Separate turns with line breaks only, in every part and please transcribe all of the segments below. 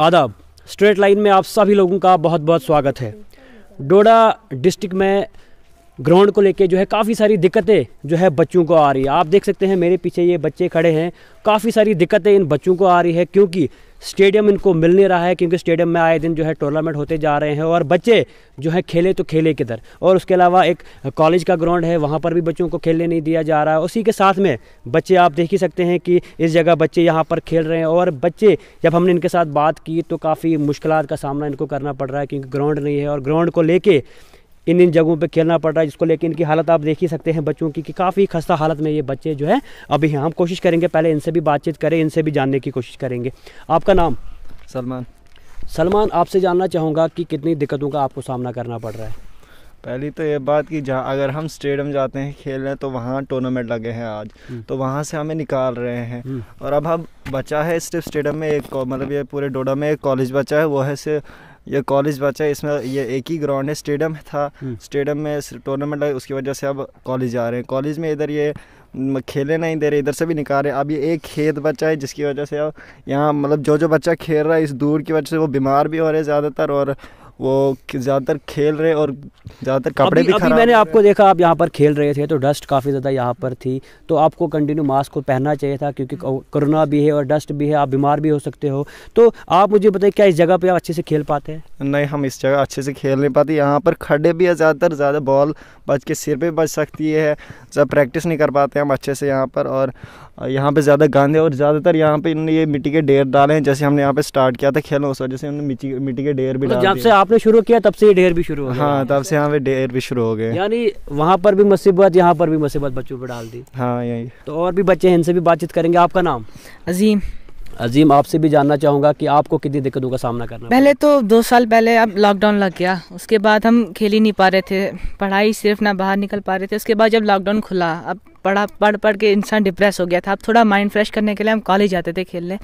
आदाब straight line में आप सभी लोगों का बहुत बहुत स्वागत है डोडा डिस्ट्रिक्ट में ग्राउंड को लेके जो है काफ़ी सारी दिक्कतें जो है बच्चों को आ रही है आप देख सकते हैं मेरे पीछे ये बच्चे खड़े हैं काफ़ी सारी दिक्कतें इन बच्चों को आ रही है क्योंकि स्टेडियम इनको मिल नहीं रहा है क्योंकि स्टेडियम में आए दिन जो है टूर्नामेंट होते जा रहे हैं और बच्चे जो है खेले तो खेले किधर और उसके अलावा एक कॉलेज का ग्राउंड है वहाँ पर भी बच्चों को खेलने नहीं दिया जा रहा है उसी के साथ में बच्चे आप देख ही सकते हैं कि इस जगह बच्चे यहाँ पर खेल रहे हैं और बच्चे जब हमने इनके साथ बात की तो काफ़ी मुश्किल का सामना इनको करना पड़ रहा है क्योंकि ग्राउंड नहीं है और ग्राउंड को लेके इन इन जगहों पे खेलना पड़ रहा है जिसको लेकिन इनकी हालत आप देख ही सकते हैं बच्चों की कि काफ़ी खस्ता हालत में ये बच्चे जो है अभी हैं हम कोशिश करेंगे पहले इनसे भी बातचीत करें इनसे भी जानने की कोशिश करेंगे आपका नाम सलमान सलमान आपसे जानना चाहूँगा कि कितनी दिक्कतों का आपको सामना
करना पड़ रहा है पहली तो ये बात कि जहाँ अगर हम स्टेडियम जाते हैं खेलने तो वहाँ टूर्नामेंट लगे हैं आज हम्म। तो वहाँ से हमें निकाल रहे हैं हम्म। और अब हम बचा है सिर्फ स्टेडियम में एक मतलब ये पूरे डोडा में एक कॉलेज बचा है वो है सिर्फ ये कॉलेज बचा है इसमें ये एक ही ग्राउंड है स्टेडियम था स्टेडियम हम्म। में टूर्नामेंट लगे उसकी वजह से अब कॉलेज जा रहे हैं कॉलेज में इधर ये खेले नहीं दे रहे इधर से भी निकाल रहे अब ये एक खेत बचा है जिसकी वजह से अब यहाँ मतलब जो जो बच्चा खेल रहा है इस दूर की वजह से वो बीमार भी हो रहे हैं ज़्यादातर और वो ज़्यादातर खेल रहे और ज़्यादातर कपड़े भी अभी मैंने
आपको देखा आप यहाँ पर खेल रहे थे तो डस्ट काफ़ी ज़्यादा यहाँ पर थी तो आपको कंटिन्यू मास्क को पहनना चाहिए था क्योंकि कोरोना भी है और डस्ट भी है आप बीमार भी हो
सकते हो तो आप मुझे बताइए क्या इस जगह पर आप अच्छे से खेल पाते हैं नहीं हम इस जगह अच्छे से खेल नहीं पाते यहाँ पर खड्डे भी है ज़्यादातर ज़्यादा बॉल बच के सिर पर बच सकती है जब प्रैक्टिस नहीं कर पाते हम अच्छे से यहाँ पर और यहाँ पर ज़्यादा गांधे और ज़्यादातर यहाँ पे इन्होंने ये मिट्टी के ढेर डाले हैं जैसे हमने यहाँ पे स्टार्ट किया था खेलों उस वजह से हमने मिट्टी के ढेर भी मतलब डाले जब से आपने शुरू किया
तब से ये ढेर भी शुरू हो हाँ
तब से यहाँ पे ढेर भी शुरू हो गए यानी
वहाँ पर भी मुसीबत यहाँ पर भी मुसीबत बच्चों पर डाल दी हाँ यही तो और भी बच्चे हैं इनसे भी बातचीत करेंगे आपका नाम अजीम अजीम आपसे भी जानना चाहूँगा कि आपको कितनी दिक्कतों का सामना करना पहले तो दो साल पहले अब लॉकडाउन लग गया उसके बाद हम खेल ही नहीं पा रहे थे पढ़ाई सिर्फ ना बाहर निकल पा रहे थे उसके बाद जब लॉकडाउन खुला अब पढ़ा पढ़ पढ़ के इंसान डिप्रेस हो गया था अब थोड़ा माइंड फ्रेश करने के लिए हम कॉलेज जाते थे खेलने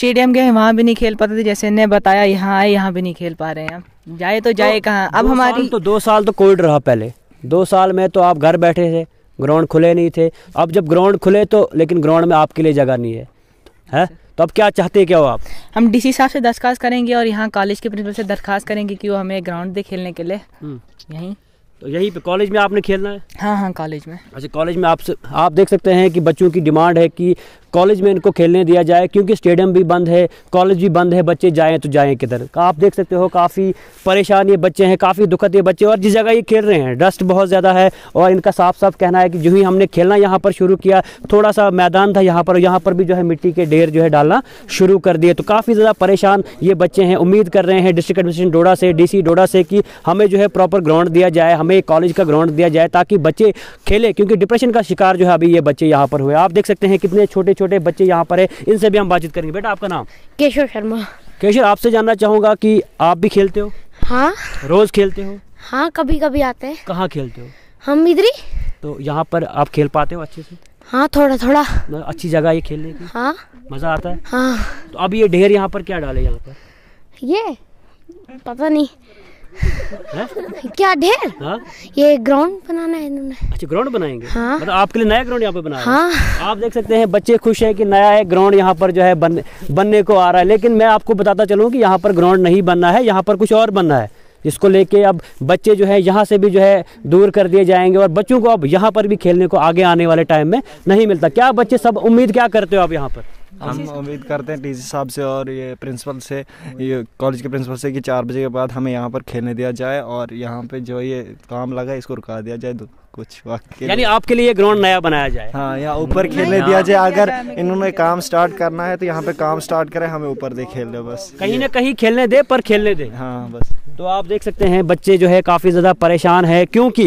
स्टेडियम गए वहाँ भी नहीं खेल पाते थे जैसे इन्हें बताया यहाँ आए यहाँ भी नहीं खेल पा रहे हैं हम जाए तो जाए तो कहाँ अब हमारी तो दो साल तो कोविड रहा पहले दो साल में तो आप घर बैठे थे ग्राउंड खुले नहीं थे अब जब ग्राउंड खुले तो लेकिन ग्राउंड में आपके लिए जगह नहीं है है तो अब क्या चाहते क्या हो आप हम डीसी साहब से दरखास्त करेंगे और यहाँ कॉलेज के प्रिंसिपल से दरखास्त करेंगे कि वो हमें ग्राउंड दे खेलने के लिए हम्म। यहीं तो यही पे कॉलेज में आपने खेलना है हाँ हाँ कॉलेज में अच्छा कॉलेज में आप आप देख सकते हैं कि बच्चों की डिमांड है कि कॉलेज में इनको खेलने दिया जाए क्योंकि स्टेडियम भी बंद है कॉलेज भी बंद है बच्चे जाएँ तो जाएँ किधर आप देख सकते हो काफ़ी परेशान ये बच्चे हैं काफ़ी दुखद ये बच्चे और जिस जगह ये खेल रहे हैं डस्ट बहुत ज़्यादा है और इनका साफ साफ कहना है कि जो ही हमने खेलना यहाँ पर शुरू किया थोड़ा सा मैदान था यहाँ पर यहाँ पर भी जो है मिट्टी के ढेर जो है डालना शुरू कर दिए तो काफ़ी ज़्यादा परेशान ये बच्चे हैं उम्मीद कर रहे हैं डिस्ट्रिक्ट एडमिनिस्ट्रेशन डोडा से डी डोडा से कि हमें जो है प्रॉपर ग्राउंड दिया जाए हमें कॉलेज का ग्राउंड दिया जाए ताकि बच्चे खेले क्योंकि डिप्रेशन का शिकार जो है अभी ये बच्चे यहाँ पर हुए आप देख सकते हैं कितने छोटे छोटे बच्चे यहाँ पर है इनसे भी हम बातचीत करेंगे बेटा आपका नाम केशव शर्मा केशव आपसे जानना चाहूंगा कि आप भी खेलते हो हाँ रोज खेलते हो हाँ कभी कभी आते हैं कहाँ खेलते हो हम इधर ही तो यहाँ पर आप खेल पाते हो अच्छे से हाँ थोड़ा थोड़ा अच्छी जगह ये खेलने की हाँ मजा आता है हाँ तो अब ये ढेर यहाँ पर क्या डाले यहाँ पर ये पता नहीं क्या ढेर हाँ? ये ग्राउंड बनाना है इन्होंने अच्छा ग्राउंड बनाएंगे हाँ? मतलब आपके लिए नया ग्राउंड यहाँ पे बना हाँ? आप देख सकते हैं बच्चे खुश हैं कि नया है ग्राउंड यहाँ पर जो है बनने बनने को आ रहा है लेकिन मैं आपको बताता चलूँ कि यहाँ पर ग्राउंड नहीं बनना है यहाँ पर कुछ और बनना है जिसको लेके अब बच्चे जो है यहाँ से भी जो है दूर कर दिए जाएंगे और बच्चों को अब यहाँ पर भी खेलने को आगे आने वाले टाइम में नहीं मिलता क्या बच्चे सब उम्मीद क्या करते हो आप यहाँ पर हम
उम्मीद करते हैं टीचर साहब से और ये प्रिंसिपल से ये कॉलेज के प्रिंसिपल से कि चार बजे के बाद हमें यहाँ पर खेलने दिया जाए और यहाँ पे जो ये काम लगा इसको रुका दिया जाए कुछ वक्त यानी आपके लिए ग्राउंड नया बनाया जाए हाँ यहाँ ऊपर खेलने दिया जाए अगर इन्होंने काम स्टार्ट करना है तो यहाँ पे काम स्टार्ट करें हमें ऊपर दे खेलने बस कहीं ना कहीं खेलने दे पर खेलने दे हाँ बस
तो आप देख सकते हैं बच्चे जो है काफ़ी ज़्यादा परेशान है क्योंकि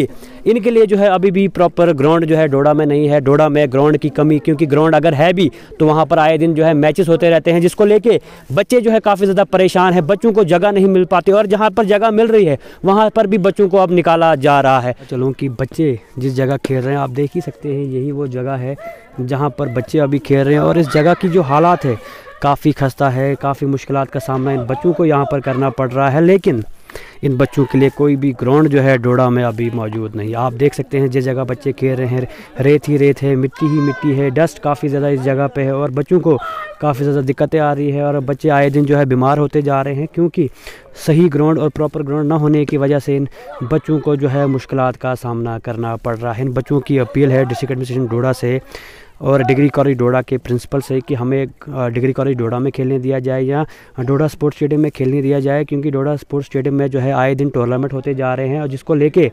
इनके लिए जो है अभी भी प्रॉपर ग्राउंड जो है डोडा में नहीं है डोडा में ग्राउंड की कमी क्योंकि ग्राउंड अगर है भी तो वहाँ पर आए दिन जो है मैचेस होते रहते हैं जिसको लेके बच्चे जो है काफ़ी ज़्यादा परेशान है बच्चों को जगह नहीं मिल पाती और जहाँ पर जगह मिल रही है वहाँ पर भी बच्चों को अब निकाला जा रहा है चलो कि बच्चे जिस जगह खेल रहे हैं आप देख ही सकते हैं यही वो जगह है जहाँ पर बच्चे अभी खेल रहे हैं और इस जगह की जो हालात है काफ़ी खस्ता है काफ़ी मुश्किल का सामना इन बच्चों को यहाँ पर करना पड़ रहा है लेकिन इन बच्चों के लिए कोई भी ग्राउंड जो है डोडा में अभी मौजूद नहीं आप देख सकते हैं जिस जगह बच्चे खेल रहे हैं रेत ही रेत है मिट्टी ही मिट्टी है डस्ट काफ़ी ज़्यादा इस जगह पर है और बच्चों को काफ़ी ज़्यादा दिक्कतें आ रही है और बच्चे आए दिन जो है बीमार होते जा रहे हैं क्योंकि सही ग्राउंड और प्रॉपर ग्राउंड ना होने की वजह से इन बच्चों को जो है मुश्किल का सामना करना पड़ रहा है इन बच्चों की अपील है डिस्ट्रिक्ट एडमिनिस्ट्रेशन डोडा से और डिग्री कॉलेज डोडा के प्रिंसिपल से कि हमें डिग्री कॉलेज डोडा में खेलने दिया जाए या डोडा स्पोर्ट्स स्टेडियम में खेलने दिया जाए क्योंकि डोडा स्पोर्ट्स स्टेडियम में जो है आए दिन टूर्नामेंट होते जा रहे हैं और जिसको लेके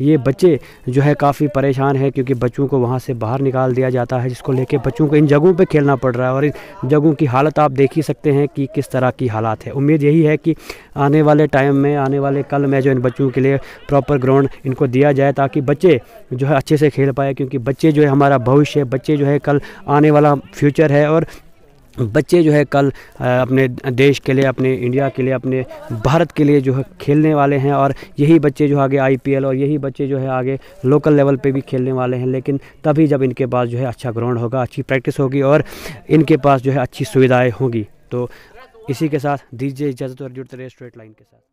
ये बच्चे जो है काफ़ी परेशान है क्योंकि बच्चों को वहाँ से बाहर निकाल दिया जाता है जिसको लेके बच्चों को इन जगहों पे खेलना पड़ रहा है और इन जगहों की हालत आप देख ही सकते हैं कि किस तरह की हालात है उम्मीद यही है कि आने वाले टाइम में आने वाले कल में जो इन बच्चों के लिए प्रॉपर ग्राउंड इनको दिया जाए ताकि बच्चे जो है अच्छे से खेल पाए क्योंकि बच्चे जो है हमारा भविष्य है बच्चे जो है कल आने वाला फ्यूचर है और बच्चे जो है कल अपने देश के लिए अपने इंडिया के लिए अपने भारत के लिए जो है खेलने वाले हैं और यही बच्चे जो आगे आईपीएल और यही बच्चे जो है आगे लोकल लेवल पे भी खेलने वाले हैं लेकिन तभी जब इनके पास जो है अच्छा ग्राउंड होगा अच्छी प्रैक्टिस होगी और इनके पास जो है अच्छी सुविधाएँ होंगी तो इसी के साथ दीजिए इजाज़त और जुड़ते रहे स्ट्रेट लाइन के साथ